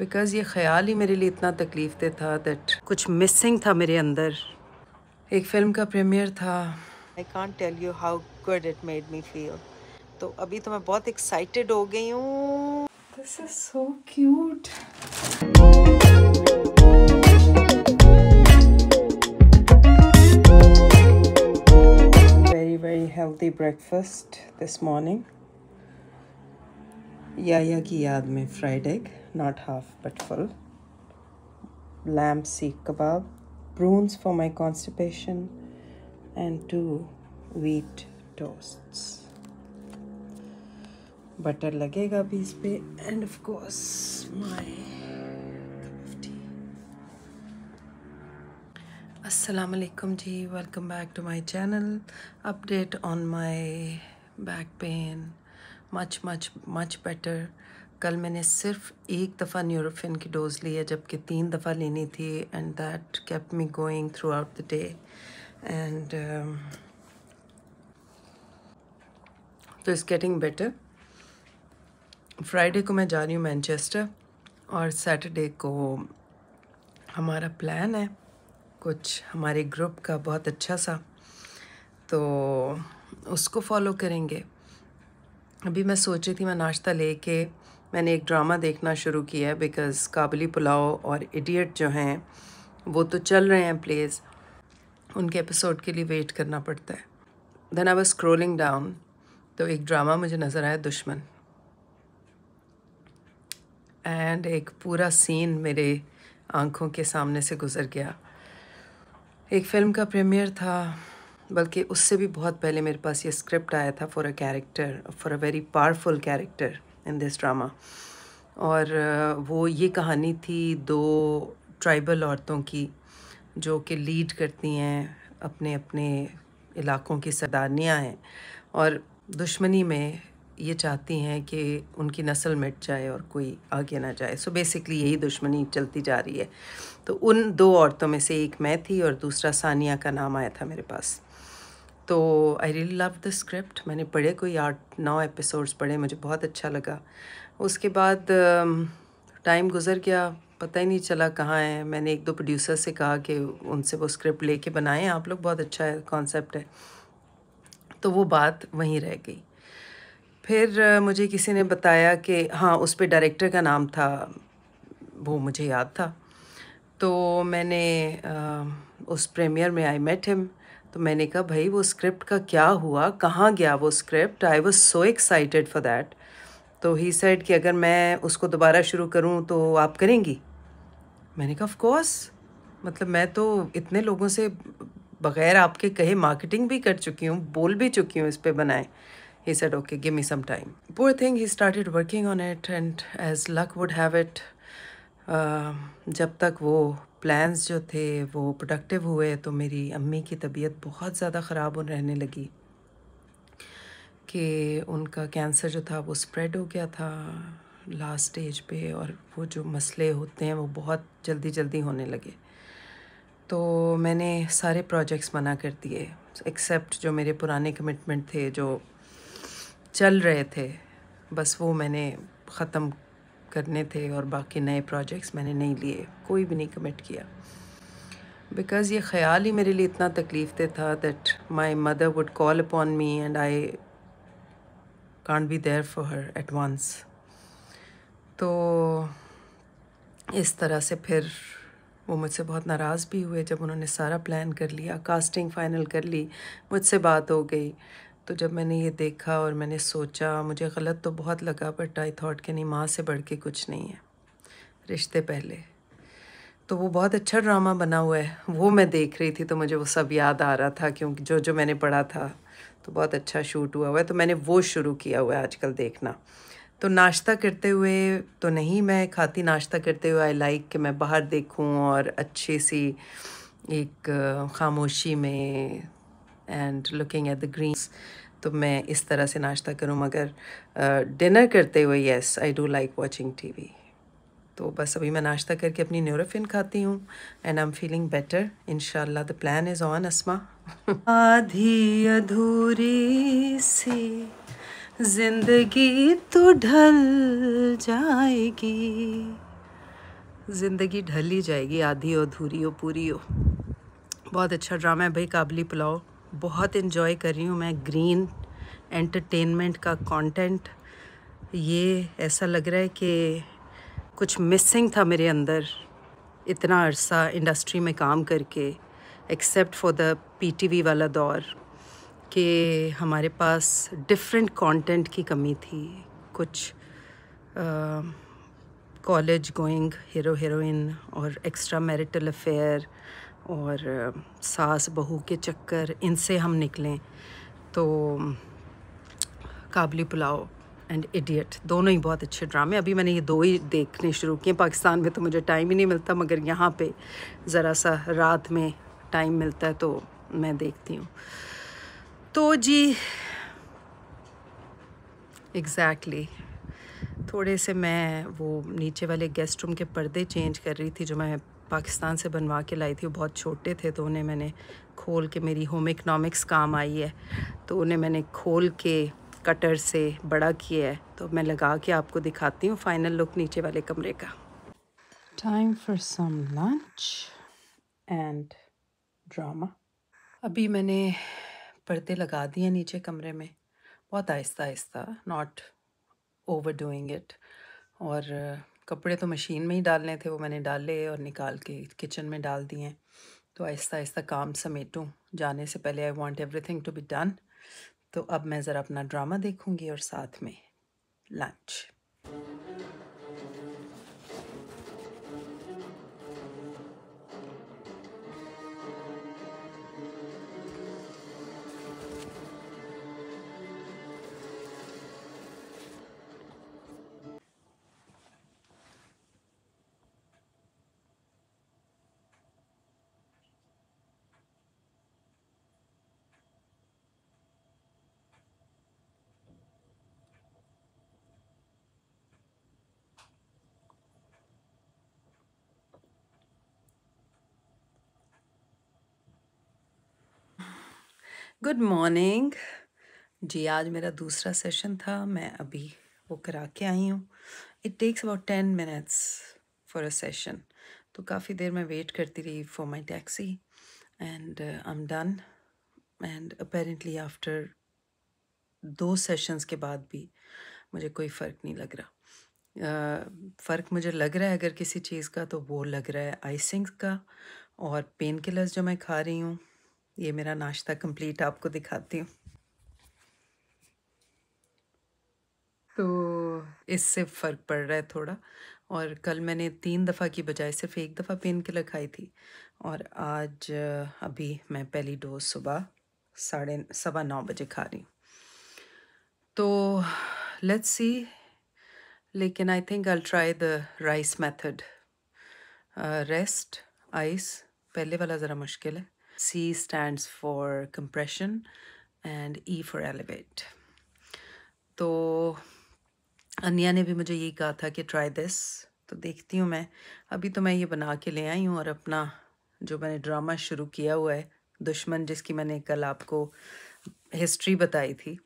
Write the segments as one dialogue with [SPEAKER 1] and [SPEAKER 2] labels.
[SPEAKER 1] Because ये ख्याल ही मेरे लिए इतना तकलीफ दे था दैट कुछ मिसिंग था मेरे अंदर एक फिल्म का प्रीमियर था I can't tell you how good it made me feel तो अभी तो मैं बहुत एक्साइटेड हो गई हूँ this is so cute very very healthy breakfast this morning Yaya की याद में fried egg not half but full lamb seek kebab prunes for my constipation and two wheat toasts butter lagega piece pe and of course my Assalamu alaikum ji, welcome back to my channel. Update on my back pain. Much, much, much better. कल मैंने सिर्फ एक दफ़ा न्यूरोफिन की dose ली है जबकि तीन दफ़ा लेनी थी and that kept me going throughout the day and तो इज गेटिंग बेटर फ्राइडे को मैं जा रही हूँ मैनचेस्टर और सैटरडे को हमारा प्लान है कुछ हमारे ग्रुप का बहुत अच्छा सा तो उसको फॉलो करेंगे अभी मैं सोच रही थी मैं नाश्ता लेके मैंने एक ड्रामा देखना शुरू किया है बिकॉज़ काबली पुलाव और इडियट जो हैं वो तो चल रहे हैं प्लेज़ उनके एपिसोड के लिए वेट करना पड़ता है then I was scrolling down तो एक ड्रामा मुझे नज़र आया दुश्मन एंड एक पूरा सीन मेरे आँखों के सामने से गुज़र गया एक फ़िल्म का प्रीमियर था बल्कि उससे भी बहुत पहले मेरे पास ये स्क्रिप्ट आया था for a character for a very powerful character in this drama और uh, वो ये कहानी थी दो ट्राइबल औरतों की जो कि लीड करती हैं अपने अपने इलाकों की सरदारनियाँ हैं और दुश्मनी में ये चाहती हैं कि उनकी नस्ल मिट जाए और कोई आगे ना जाए सो so बेसिकली यही दुश्मनी चलती जा रही है तो उन दो औरतों में से एक मैं थी और दूसरा सानिया का नाम आया था मेरे पास तो I really love the script मैंने पढ़े कोई आठ नौ एपिसोड्स पढ़े मुझे बहुत अच्छा लगा उसके बाद टाइम um, गुजर गया पता ही नहीं चला कहाँ है मैंने एक दो प्रोड्यूसर से कहा कि उनसे वो स्क्रिप्ट लेके बनाएं आप लोग बहुत अच्छा है कॉन्सेप्ट है तो वो बात वहीं रह गई फिर uh, मुझे किसी ने बताया कि हाँ उस पर डायरेक्टर का नाम था वो मुझे याद था तो मैंने आ, uh, उस प्रीमियर में आई मेट हिम तो मैंने कहा भाई वो स्क्रिप्ट का क्या हुआ कहाँ गया वो script I was so excited for that तो ही सेड कि अगर मैं उसको दोबारा शुरू करूँ तो आप करेंगी मैंने कहा ऑफकोर्स मतलब मैं तो इतने लोगों से बगैर आपके कहे मार्केटिंग भी कर चुकी हूँ बोल भी चुकी हूँ इस पर बनाए he said okay give me some time poor thing he started working on it and as luck would have it जब तक वो प्लान्स जो थे वो प्रोडक्टिव हुए तो मेरी अम्मी की तबीयत बहुत ज़्यादा ख़राब रहने लगी कि उनका कैंसर जो था वो स्प्रेड हो गया था लास्ट स्टेज पे और वो जो मसले होते हैं वो बहुत जल्दी जल्दी होने लगे तो मैंने सारे प्रोजेक्ट्स मना कर दिए एक्सेप्ट जो मेरे पुराने कमिटमेंट थे जो चल रहे थे बस वो मैंने ख़त्म करने थे और बाकी नए प्रोजेक्ट्स मैंने नहीं लिए कोई भी नहीं कमिट किया बिकॉज़ ये ख्याल ही मेरे लिए इतना तकलीफ दे था that my mother would call upon me and I can be there for her at once तो इस तरह से फिर वो मुझसे बहुत नाराज़ भी हुए जब उन्होंने सारा प्लान कर लिया कास्टिंग फ़ाइनल कर ली मुझसे बात हो गई तो जब मैंने ये देखा और मैंने सोचा मुझे गलत तो बहुत लगा बट आई थॉट कि नहीं माँ से बढ़ के कुछ नहीं है रिश्ते पहले तो वो बहुत अच्छा ड्रामा बना हुआ है वो मैं देख रही थी तो मुझे वो सब याद आ रहा था क्योंकि जो जो मैंने पढ़ा था तो बहुत अच्छा शूट हुआ हुआ है तो मैंने वो शुरू किया हुआ है आजकल देखना तो नाश्ता करते हुए तो नहीं मैं खाती नाश्ता करते हुए आई लाइक कि मैं बाहर देखूं और अच्छी सी एक खामोशी में and looking at the greens तो मैं इस तरह से नाश्ता करूँ मगर डिनर करते हुए yes I do like watching T V तो बस अभी मैं नाश्ता करके अपनी न्यूरोफिन खाती हूँ and I am feeling better in the plan is on Asma आधी अधूरी सी जिंदगी तो ढल जाएगी जिंदगी ढल ही जाएगी आधी हो अधूरी हो पूरी हो बहुत अच्छा ड्रामा है भाई काबली पुलाव बहुत इन्जॉय कर रही हूँ मैं ग्रीन एंटरटेनमेंट का कंटेंट ये ऐसा लग रहा है कि कुछ मिसिंग था मेरे अंदर इतना अरसा इंडस्ट्री में काम करके एक्सेप्ट फॉर द पीटीवी वाला दौर कि हमारे पास डिफरेंट कंटेंट की कमी थी कुछ कॉलेज गोइंग हीरो हीरोइन और एक्स्ट्रा मैरिटल अफेयर और सास बहू के चक्कर इनसे हम निकलें तो काबली पुलाव एंड इडियट दोनों ही बहुत अच्छे ड्रामे अभी मैंने ये दो ही देखने शुरू किए पाकिस्तान में तो मुझे टाइम ही नहीं मिलता मगर यहाँ पे ज़रा सा रात में टाइम मिलता है तो मैं देखती हूँ तो जी एग्जैक्टली exactly. थोड़े से मैं वो नीचे वाले गेस्ट रूम के पर्दे चेंज कर रही थी जो मैं पाकिस्तान से बनवा के लाई थी वो बहुत छोटे थे तो उन्हें मैंने खोल के मेरी होम इकनॉमिक्स काम आई है तो उन्हें मैंने खोल के कटर से बड़ा किया है तो मैं लगा के आपको दिखाती हूँ फाइनल लुक नीचे वाले कमरे का time for some lunch and drama अभी मैंने पर्दे लगा दिए नीचे कमरे में बहुत आहिस्ता आहिस्ता नॉट ओवर डूइंग इट और कपड़े तो मशीन में ही डालने थे वो मैंने डाले और निकाल के किचन में डाल दिए तो आहिस्ता आहिस्ता काम समेटूँ जाने से पहले I want thing to be done तो अब मैं ज़रा अपना ड्रामा देखूँगी और साथ में लंच गुड मॉर्निंग जी आज मेरा दूसरा सेशन था मैं अभी वो करा के आई हूँ it takes about ten minutes for a session तो काफ़ी देर मैं वेट करती रही for my taxi and I am done and apparently after दो सेशंस के बाद भी मुझे कोई फ़र्क नहीं लग रहा फ़र्क मुझे लग रहा है अगर किसी चीज़ का तो वो लग रहा है आइसिंग का और पेन किलर्स जो मैं खा रही हूँ ये मेरा नाश्ता कंप्लीट आपको दिखाती हूँ तो इससे फ़र्क पड़ रहा है थोड़ा और कल मैंने तीन दफ़ा की बजाय सिर्फ एक दफ़ा पेन किलर खाई थी और आज अभी मैं पहली डोज सुबह साढ़े सवा नौ बजे खा रही हूँ तो लेट्स सी लेकिन I think I try the rice method rest ice पहले वाला ज़रा मुश्किल है C stands for compression and E for elevate. तो अनिया ने भी मुझे यही कहा था कि ट्राई दिस तो देखती हूँ मैं अभी तो मैं ये बना के ले आई हूँ और अपना जो मैंने ड्रामा शुरू किया हुआ है दुश्मन जिसकी मैंने कल आपको हिस्ट्री बताई थी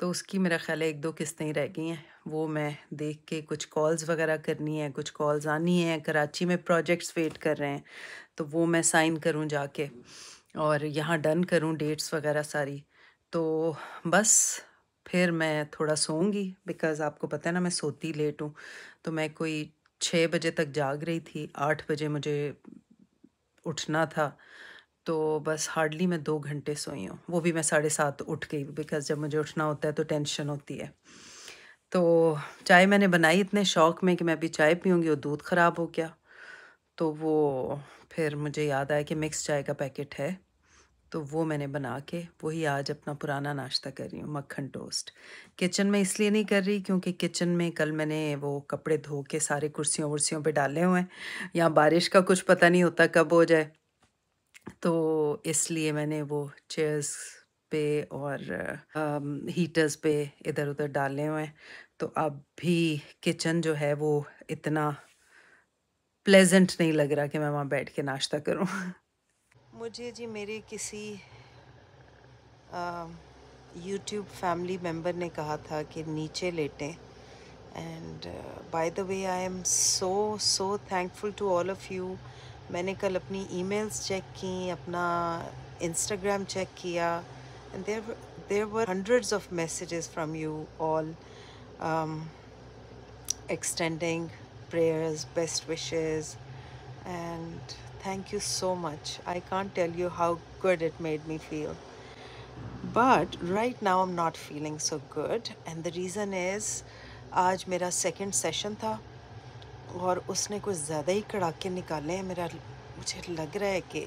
[SPEAKER 1] तो उसकी मेरा ख्याल है एक दो किस्तें ही रह गई हैं वो मैं देख के कुछ कॉल्स वगैरह करनी है कुछ कॉल्स आनी है कराची में प्रोजेक्ट्स वेट कर रहे हैं तो वो मैं साइन करूँ जाके और यहाँ डन करूँ डेट्स वगैरह सारी तो बस फिर मैं थोड़ा सोऊंगी बिकॉज़ आपको पता है ना मैं सोती लेट हूँ तो मैं कोई छः बजे तक जाग रही थी आठ बजे मुझे उठना था तो बस हार्डली मैं दो घंटे सोई हूँ वो भी मैं साढ़े सात उठ गई बिकॉज जब मुझे उठना होता है तो टेंशन होती है तो चाय मैंने बनाई इतने शौक़ में कि मैं अभी चाय पीऊँगी और दूध ख़राब हो गया तो वो फिर मुझे याद आया कि मिक्स चाय का पैकेट है तो वो मैंने बना के वही आज अपना पुराना नाश्ता कर रही हूँ मक्खन टोस्ट किचन में इसलिए नहीं कर रही क्योंकि किचन में कल मैंने वो कपड़े धो के सारे कुर्सियों वुर्सियों पे डाले हुए हैं यहाँ बारिश का कुछ पता नहीं होता कब हो जाए तो इसलिए मैंने वो चेयर्स पे और हीटर्स पे इधर उधर डाले हुए हैं तो अब भी किचन जो है वो इतना प्लेजेंट नहीं लग रहा कि मैं वहाँ बैठ के नाश्ता करूँ मुझे जी मेरे किसी यूट्यूब फैमिली मेम्बर ने कहा था कि नीचे लेटें and by the way I am so so thankful to all of you मैंने कल अपनी ई मेल्स चेक की अपना इंस्टाग्राम चेक किया and there there were hundreds of message from you all extending prayers best wishes and thank you so much I can't tell you how good it made me feel but right now am not feeling so good and the reason is आज मेरा second session था और उसने कुछ ज़्यादा ही कड़ाके निकाले हैं मेरा मुझे लग रहा है कि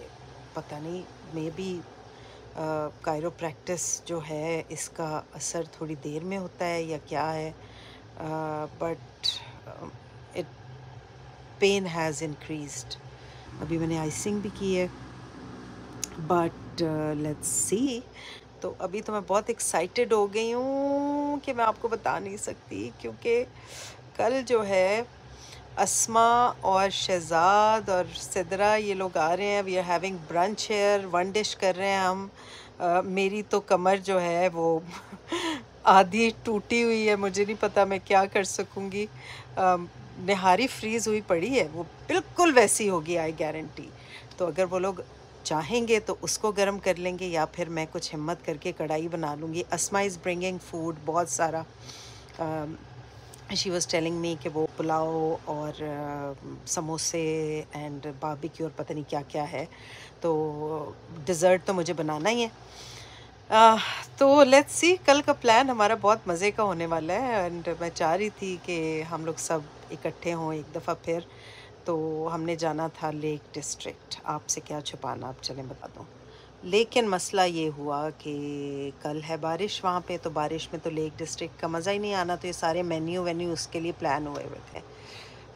[SPEAKER 1] पता नहीं मे बी कायरो प्रैक्टिस जो है इसका असर थोड़ी देर में होता है या क्या है but it pain has increased अभी मैंने आइसिंग भी की है बट लेट्स सी तो अभी तो मैं बहुत एक्साइटेड हो गई हूँ कि मैं आपको बता नहीं सकती क्योंकि कल जो है असमा और शहजाद और सिदरा ये लोग आ रहे हैं we are having brunch here one dish कर रहे हैं हम uh, मेरी तो कमर जो है वो आधी टूटी हुई है मुझे नहीं पता मैं क्या कर सकूँगी uh, निहारी फ्रीज़ हुई पड़ी है वो बिल्कुल वैसी होगी आई गारंटी तो अगर वो लोग चाहेंगे तो उसको गर्म कर लेंगे या फिर मैं कुछ हिम्मत करके कढ़ाई बना लूँगी असमा इज़ ब्रिंगिंग फूड बहुत सारा uh, she was telling me कि वो पुलाव और समोसे एंड बाबी की और पता नहीं क्या क्या है तो डिज़र्ट तो मुझे बनाना ही है uh, तो लेट्स सी कल का प्लान हमारा बहुत मज़े का होने वाला है एंड मैं चाह रही थी कि हम लोग सब इकट्ठे हों एक दफ़ा फिर तो हमने जाना था लेक डिस्ट्रिक्ट आपसे क्या छुपाना आप चलें बता दूँ लेकिन मसला ये हुआ कि कल है बारिश वहाँ पे तो बारिश में तो लेक डिस्ट्रिक्ट का मज़ा ही नहीं आना तो ये सारे मेन्यू वेन्यू उसके लिए प्लान हुए हुए थे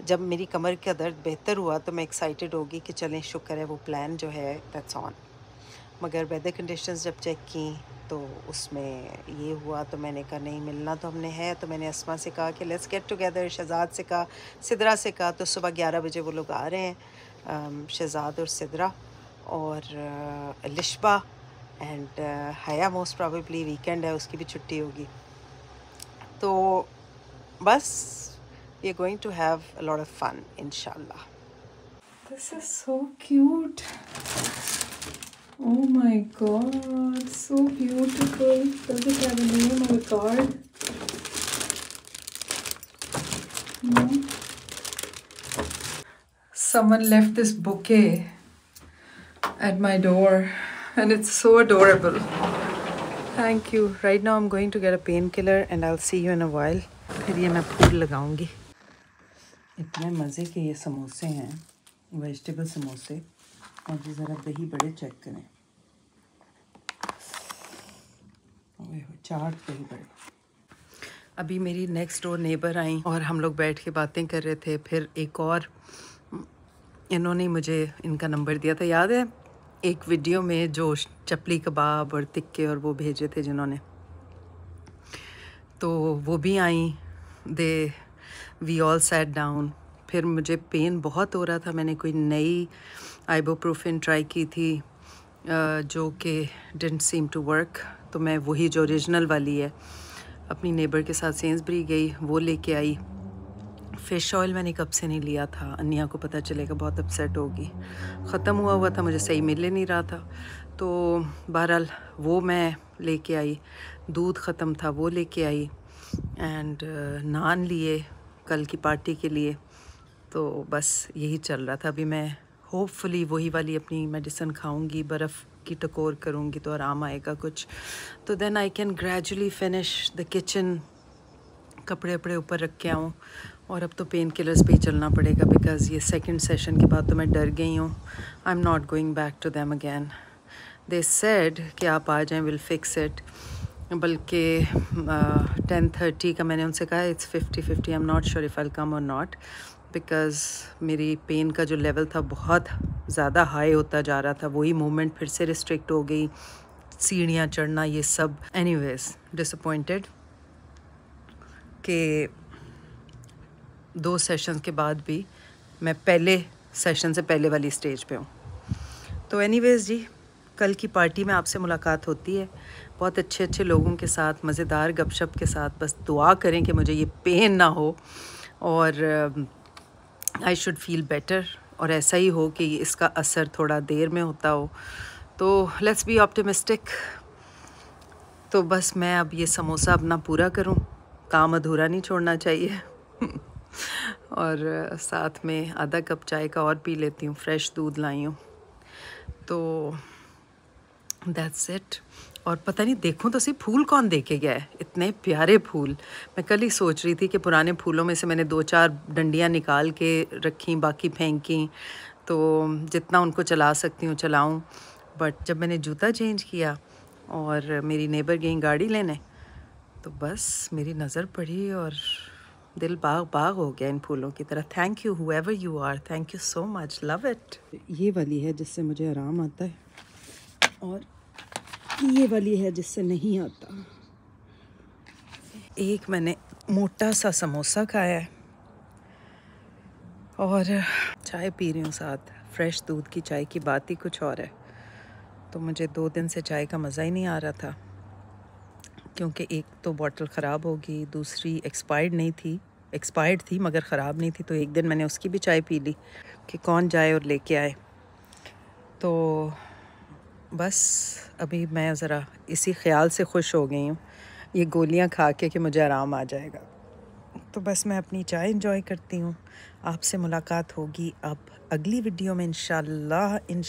[SPEAKER 1] जब मेरी कमर का दर्द बेहतर हुआ तो मैं एक्साइटेड होगी कि चलें शुक्र है वो प्लान जो है दैट्स ऑन मगर वेदर कंडीशंस जब चेक की तो उसमें ये हुआ तो मैंने कहा नहीं मिलना तो हमने है तो मैंने असमा से कहा कि लेट्स गेट टुगेदर शहजाद से कहा सिदरा से कहा तो सुबह ग्यारह बजे वो लोग आ रहे हैं शहजाद और सिदरा और Lishba and Haya most probably weekend है उसकी भी छुट्टी होगी तो बस ये going to have lot of fun in Shah this is so cute oh my God so beautiful Someone left this bouquet. at my door and it's so adorable. Thank you. Right now I'm going to get a painkiller and I'll see you in a while. phir ye main phool lagaungi itne मज़े ke ye समोसे hain vegetable समोसे aur ye zara dahi bade check kare चार दही अभी मेरी next door neighbour I और हम लोग बैठ के बातें कर रहे थे फिर एक और इन्होंने मुझे इनका नंबर दिया था याद है एक वीडियो में जो चपली कबाब और तिक्के और वो भेजे थे जिन्होंने तो वो भी I they we all sat down फिर मुझे पेन बहुत हो रहा था मैंने कोई नई आइबोप्रोफिन ट्राई की थी जो कि डेंट सीम टू वर्क तो मैं वही जो ओरिजिनल वाली है अपनी नेबर के साथ सेंसबरी गई वो लेके आई फ़िश ऑयल मैंने कब से नहीं लिया था अन्या को पता चलेगा बहुत अपसेट होगी ख़त्म हुआ हुआ था मुझे सही मिल ही नहीं रहा था तो बहरहाल वो मैं लेके आई दूध ख़त्म था वो लेके आई एंड uh, नान लिए कल की पार्टी के लिए तो बस यही चल रहा था अभी मैं होपफुली वही वाली अपनी मेडिसिन खाऊंगी बर्फ़ की टकोर करूंगी तो आराम आएगा कुछ तो then I can gradually finish the kitchen कपड़े वपड़े ऊपर रख के आऊँ और अब तो पेन किलर्स पर ही चलना पड़ेगा बिकॉज़ ये सेकेंड सेशन के बाद तो मैं डर गई हूँ I am not going back to them again they said कि आप आ जाएँ विल फिक्स इट बल्कि टेन थर्टी का मैंने उनसे कहा it's fifty fifty I am not sure if I come और नॉट बिकॉज़ मेरी पेन का जो लेवल था बहुत ज़्यादा हाई होता जा रहा था वही मोमेंट फिर से रिस्ट्रिक्ट हो गई सीढ़ियाँ चढ़ना ये सब एनी वेज डिसअपॉइंटेड कि दो सेशंस के बाद भी मैं पहले सेशन से पहले वाली स्टेज पे हूँ तो एनीवेज जी कल की पार्टी में आपसे मुलाकात होती है बहुत अच्छे अच्छे लोगों के साथ मज़ेदार गपशप के साथ बस दुआ करें कि मुझे ये पेन ना हो और आई शुड फील बेटर और ऐसा ही हो कि इसका असर थोड़ा देर में होता हो तो लेट्स बी ऑप्टिमिस्टिक तो बस मैं अब ये समोसा अपना पूरा करूं काम अधूरा नहीं छोड़ना चाहिए और साथ में आधा कप चाय का और पी लेती हूँ फ्रेश दूध लाई हूँ तो दैट्स इट और पता नहीं देखूँ तो सही फूल कौन देखे गए गया है इतने प्यारे फूल मैं कल ही सोच रही थी कि पुराने फूलों में से मैंने दो चार डंडियाँ निकाल के रखी बाकी फेंकी तो जितना उनको चला सकती हूँ चलाऊँ बट जब मैंने जूता चेंज किया और मेरी नेबर गई गाड़ी लेने तो बस मेरी नज़र पड़ी और दिल बाग बाग हो गया इन फूलों की तरह thank you whoever you are thank you so much love it ये वाली है जिससे मुझे आराम आता है और ये वाली है जिससे नहीं आता एक मैंने मोटा सा समोसा खाया है और चाय पी रही हूँ साथ फ्रेश दूध की चाय की बात ही कुछ और है तो मुझे दो दिन से चाय का मज़ा ही नहीं आ रहा था क्योंकि एक तो बॉटल ख़राब होगी दूसरी एक्सपायर्ड नहीं थी एक्सपायर्ड थी मगर ख़राब नहीं थी तो एक दिन मैंने उसकी भी चाय पी ली कि कौन जाए और लेके आए तो बस अभी मैं ज़रा इसी ख्याल से खुश हो गई हूँ ये गोलियाँ खा के कि मुझे आराम आ जाएगा तो बस मैं अपनी चाय इन्जॉय करती हूँ आपसे मुलाकात होगी अब अगली वीडियो में इन शाला इन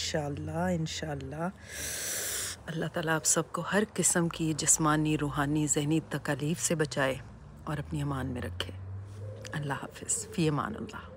[SPEAKER 1] अल्लाह ताला आप सबको हर किस्म की जिस्मानी रूहानी जहनी तकालीफ से बचाए और अपनी अमान में रखे अल्लाह हाफिज़ फ़ी अमान अल्लाह